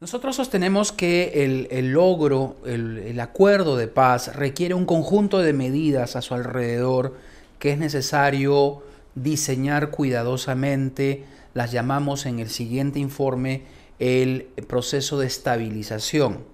Nosotros sostenemos que el, logro, el, acuerdo de paz requiere un conjunto de medidas a su alrededor que es necesario diseñar cuidadosamente. Las llamamos en el siguiente informe el proceso de estabilización.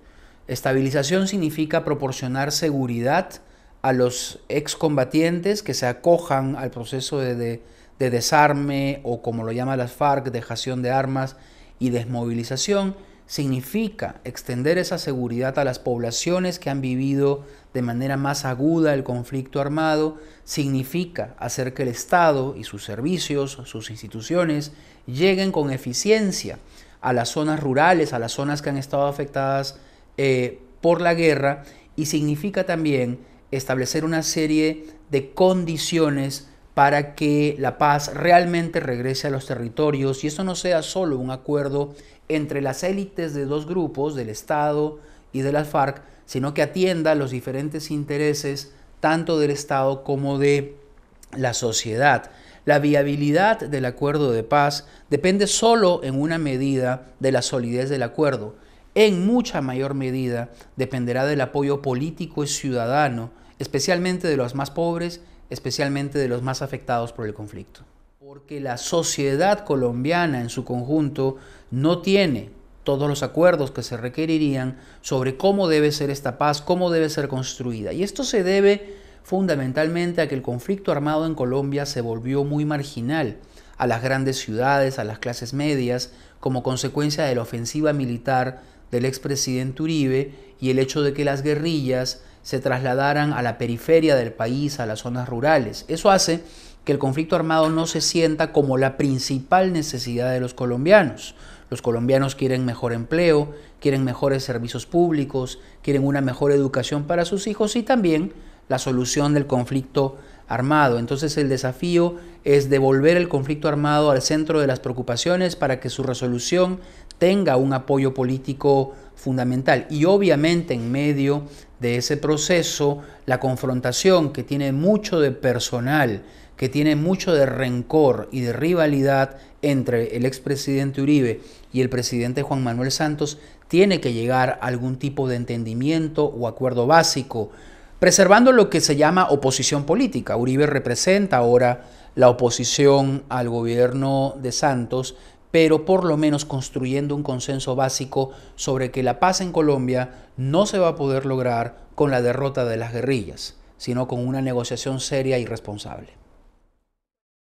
Estabilización significa proporcionar seguridad a los excombatientes que se acojan al proceso de, desarme o como lo llama las FARC, dejación de armas y desmovilización significa extender esa seguridad a las poblaciones que han vivido de manera más aguda el conflicto armado, significa hacer que el Estado y sus servicios, sus instituciones, lleguen con eficiencia a las zonas rurales, a las zonas que han estado afectadas eh, por la guerra, y significa también establecer una serie de condiciones para que la paz realmente regrese a los territorios y eso no sea solo un acuerdo entre las élites de dos grupos, del Estado y de las FARC, sino que atienda los diferentes intereses tanto del Estado como de la sociedad. La viabilidad del acuerdo de paz depende solo en una medida de la solidez del acuerdo. En mucha mayor medida dependerá del apoyo político y ciudadano, especialmente de los más pobres especialmente de los más afectados por el conflicto. Porque la sociedad colombiana en su conjunto no tiene todos los acuerdos que se requerirían sobre cómo debe ser esta paz, cómo debe ser construida. Y esto se debe fundamentalmente a que el conflicto armado en Colombia se volvió muy marginal a las grandes ciudades, a las clases medias, como consecuencia de la ofensiva militar del expresidente Uribe y el hecho de que las guerrillas se trasladaran a la periferia del país, a las zonas rurales. Eso hace que el conflicto armado no se sienta como la principal necesidad de los colombianos. Los colombianos quieren mejor empleo, quieren mejores servicios públicos, quieren una mejor educación para sus hijos y también la solución del conflicto armado. Entonces el desafío es devolver el conflicto armado al centro de las preocupaciones para que su resolución tenga un apoyo político fundamental. Y obviamente en medio de ese proceso, la confrontación que tiene mucho de personal, que tiene mucho de rencor y de rivalidad entre el expresidente Uribe y el presidente Juan Manuel Santos, tiene que llegar a algún tipo de entendimiento o acuerdo básico, preservando lo que se llama oposición política. Uribe representa ahora la oposición al gobierno de Santos, pero por lo menos construyendo un consenso básico sobre que la paz en Colombia no se va a poder lograr con la derrota de las guerrillas, sino con una negociación seria y responsable.